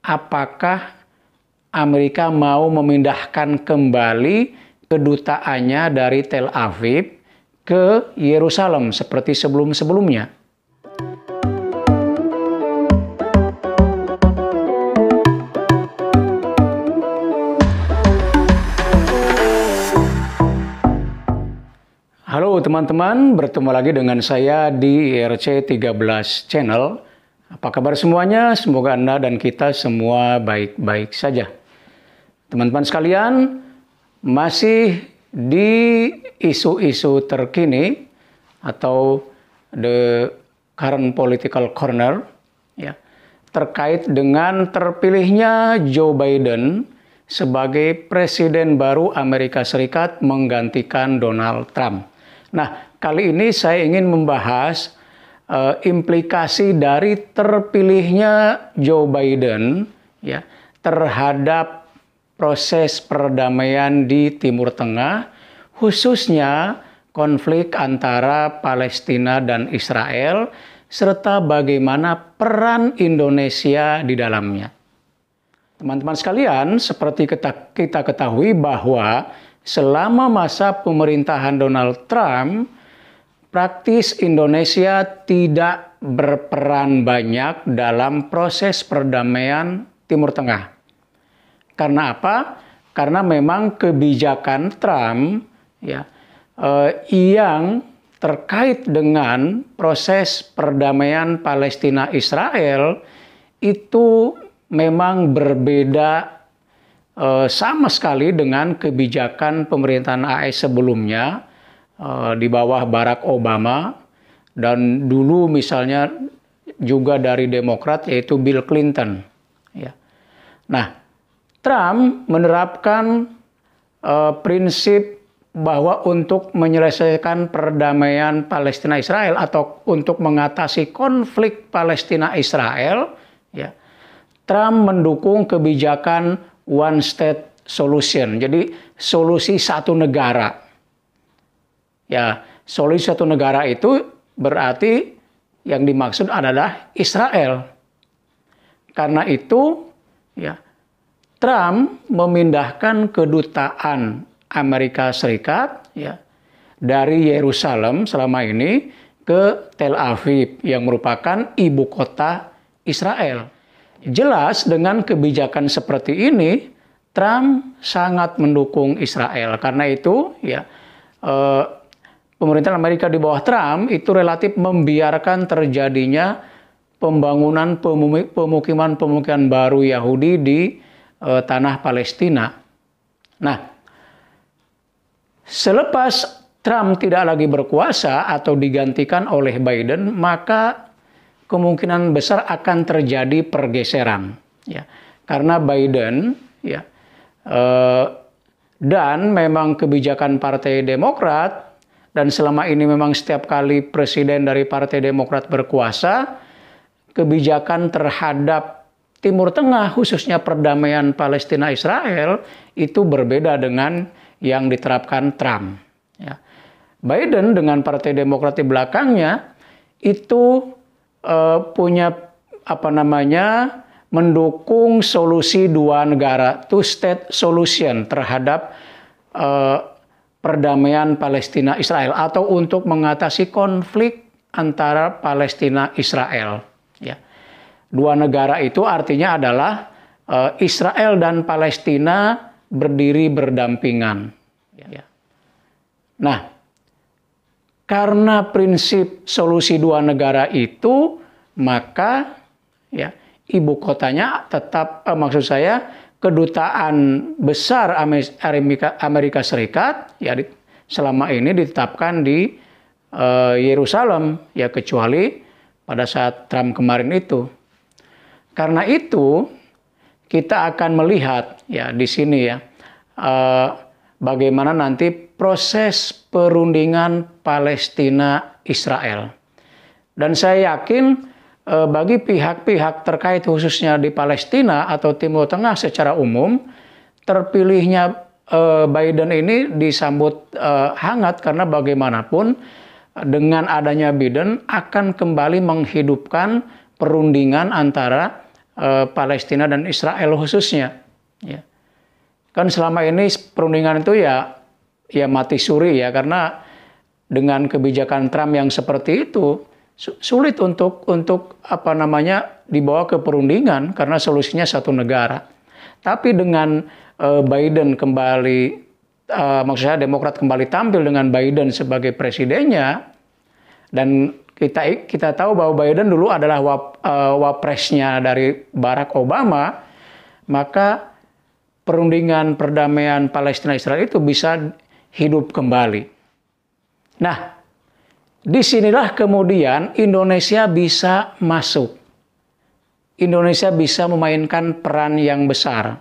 apakah Amerika mau memindahkan kembali kedutaannya dari Tel Aviv ke Yerusalem seperti sebelum-sebelumnya. Halo teman-teman, bertemu lagi dengan saya di IRC 13 Channel. Apa kabar semuanya? Semoga Anda dan kita semua baik-baik saja. Teman-teman sekalian, masih di isu-isu terkini atau the current political corner ya terkait dengan terpilihnya Joe Biden sebagai presiden baru Amerika Serikat menggantikan Donald Trump. Nah, kali ini saya ingin membahas uh, implikasi dari terpilihnya Joe Biden ya terhadap proses perdamaian di Timur Tengah khususnya konflik antara Palestina dan Israel serta bagaimana peran Indonesia di dalamnya. Teman-teman sekalian, seperti kita, kita ketahui bahwa selama masa pemerintahan Donald Trump, praktis Indonesia tidak berperan banyak dalam proses perdamaian Timur Tengah. Karena apa? Karena memang kebijakan Trump ya eh, yang terkait dengan proses perdamaian Palestina Israel itu memang berbeda eh, sama sekali dengan kebijakan pemerintahan AS e sebelumnya Eh, di bawah Barack Obama dan dulu misalnya juga dari Demokrat yaitu Bill Clinton. Ya. Nah, Trump menerapkan uh, prinsip bahwa untuk menyelesaikan perdamaian Palestina Israel atau untuk mengatasi konflik Palestina Israel, ya, Trump mendukung kebijakan one state solution. Jadi solusi satu negara Ya, solusi satu negara itu berarti yang dimaksud adalah Israel. Karena itu, ya, Trump memindahkan kedutaan Amerika Serikat ya, dari Yerusalem selama ini ke Tel Aviv yang merupakan ibu kota Israel. Jelas dengan kebijakan seperti ini, Trump sangat mendukung Israel. Karena itu, ya, eh, pemerintahan Amerika di bawah Trump itu relatif membiarkan terjadinya pembangunan pemukiman-pemukiman baru Yahudi di e, tanah Palestina. Nah, selepas Trump tidak lagi berkuasa atau digantikan oleh Biden, maka kemungkinan besar akan terjadi pergeseran, ya, karena Biden, ya, e, dan memang kebijakan Partai Demokrat dan selama ini memang setiap kali presiden dari Partai Demokrat berkuasa, kebijakan terhadap Timur Tengah khususnya perdamaian Palestina Israel itu berbeda dengan yang diterapkan Trump. Ya. Biden dengan Partai Demokrat di belakangnya itu uh, punya apa namanya mendukung solusi dua negara two state solution terhadap uh, perdamaian Palestina Israel atau untuk mengatasi konflik antara Palestina Israel ya. Dua negara itu artinya adalah eh, Israel dan Palestina berdiri berdampingan ya. Nah, karena prinsip solusi dua negara itu maka ya ibu kotanya tetap eh, maksud saya kedutaan besar Amerika, Amerika Serikat ya selama ini ditetapkan di eh, Yerusalem uh, ya kecuali pada saat Trump kemarin itu. Karena itu kita akan melihat ya di sini ya uh, bagaimana nanti proses perundingan Palestina Israel. Dan saya yakin Eh, bagi pihak-pihak terkait khususnya di Palestina atau Timur Tengah secara umum terpilihnya eh, Biden ini disambut eh, hangat karena bagaimanapun dengan adanya Biden akan kembali menghidupkan perundingan antara Palestina dan Israel khususnya. Ya. Kan selama ini perundingan itu ya ya mati suri ya karena dengan kebijakan Trump yang seperti itu sulit untuk untuk apa namanya dibawa ke perundingan karena solusinya satu negara. Tapi dengan uh, Biden kembali uh, maksud saya Demokrat kembali tampil dengan Biden sebagai presidennya dan kita kita tahu bahwa Biden dulu adalah wap, uh, wapresnya dari Barack Obama, maka perundingan perdamaian Palestina Israel itu bisa hidup kembali. Nah, Disinilah kemudian Indonesia bisa masuk. Indonesia bisa memainkan peran yang besar.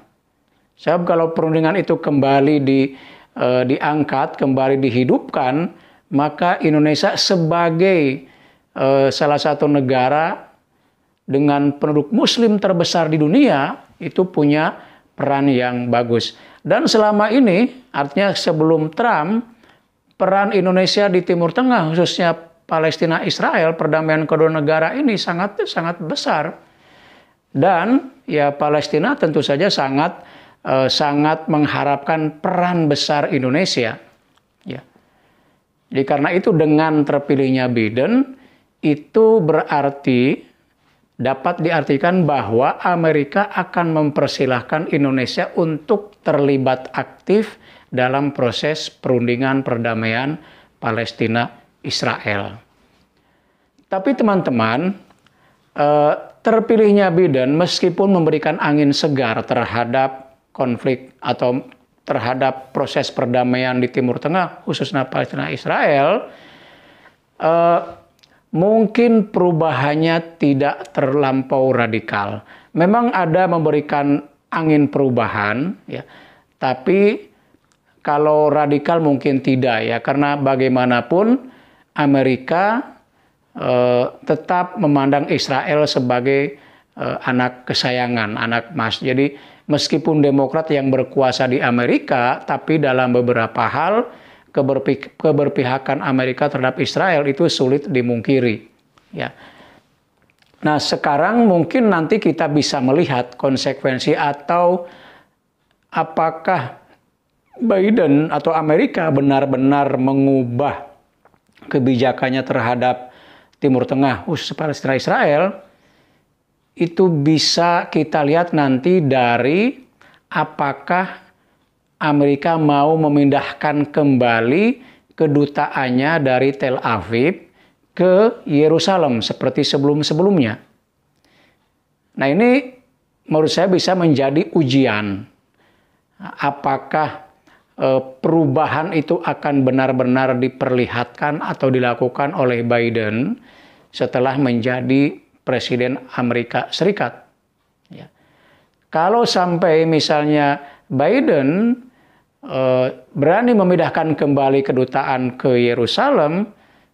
Sebab kalau perundingan itu kembali di, e, diangkat, kembali dihidupkan, maka Indonesia sebagai e, salah satu negara dengan penduduk muslim terbesar di dunia itu punya peran yang bagus. Dan selama ini, artinya sebelum Trump, peran Indonesia di Timur Tengah khususnya Palestina Israel perdamaian kedua negara ini sangat sangat besar dan ya Palestina tentu saja sangat eh, sangat mengharapkan peran besar Indonesia ya jadi karena itu dengan terpilihnya Biden itu berarti dapat diartikan bahwa Amerika akan mempersilahkan Indonesia untuk terlibat aktif dalam proses perundingan perdamaian Palestina-Israel. Tapi teman-teman, eh, terpilihnya Biden meskipun memberikan angin segar terhadap konflik atau terhadap proses perdamaian di Timur Tengah, khususnya Palestina-Israel, eh, mungkin perubahannya tidak terlampau radikal. Memang ada memberikan angin perubahan, ya, tapi kalau radikal mungkin tidak ya, karena bagaimanapun Amerika eh, tetap memandang Israel sebagai eh, anak kesayangan, anak emas. Jadi meskipun Demokrat yang berkuasa di Amerika, tapi dalam beberapa hal keberpi keberpihakan Amerika terhadap Israel itu sulit dimungkiri. Ya. Nah, sekarang mungkin nanti kita bisa melihat konsekuensi atau apakah Biden atau Amerika benar-benar mengubah kebijakannya terhadap Timur Tengah, khusus Palestina Israel, itu bisa kita lihat nanti dari apakah Amerika mau memindahkan kembali kedutaannya dari Tel Aviv ke Yerusalem seperti sebelum-sebelumnya. Nah, ini menurut saya bisa menjadi ujian apakah e, perubahan itu akan benar-benar diperlihatkan atau dilakukan oleh Biden setelah menjadi presiden Amerika Serikat. Ya. Kalau sampai misalnya Biden Eh, berani memindahkan kembali kedutaan ke Yerusalem,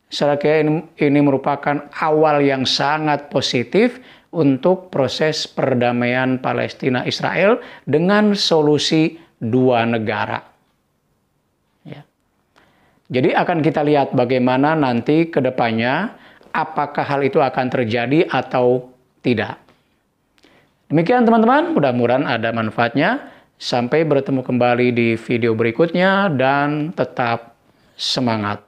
saya ini, ini merupakan awal yang sangat positif untuk proses perdamaian Palestina Israel dengan solusi dua negara. Ya. Jadi akan kita lihat bagaimana nanti ke depannya apakah hal itu akan terjadi atau tidak. Demikian teman-teman, mudah-mudahan ada manfaatnya. Sampai bertemu kembali di video berikutnya dan tetap semangat.